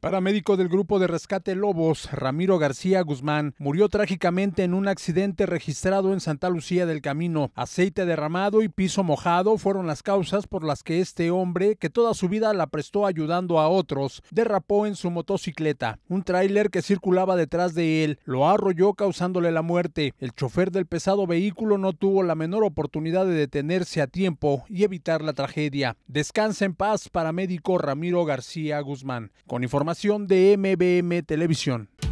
Paramédico del Grupo de Rescate Lobos, Ramiro García Guzmán, murió trágicamente en un accidente registrado en Santa Lucía del Camino. Aceite derramado y piso mojado fueron las causas por las que este hombre, que toda su vida la prestó ayudando a otros, derrapó en su motocicleta. Un tráiler que circulaba detrás de él lo arrolló causándole la muerte. El chofer del pesado vehículo no tuvo la menor oportunidad de detenerse a tiempo y evitar la tragedia. Descansa en paz, paramédico Ramiro García Guzmán. Con información de MBM Televisión.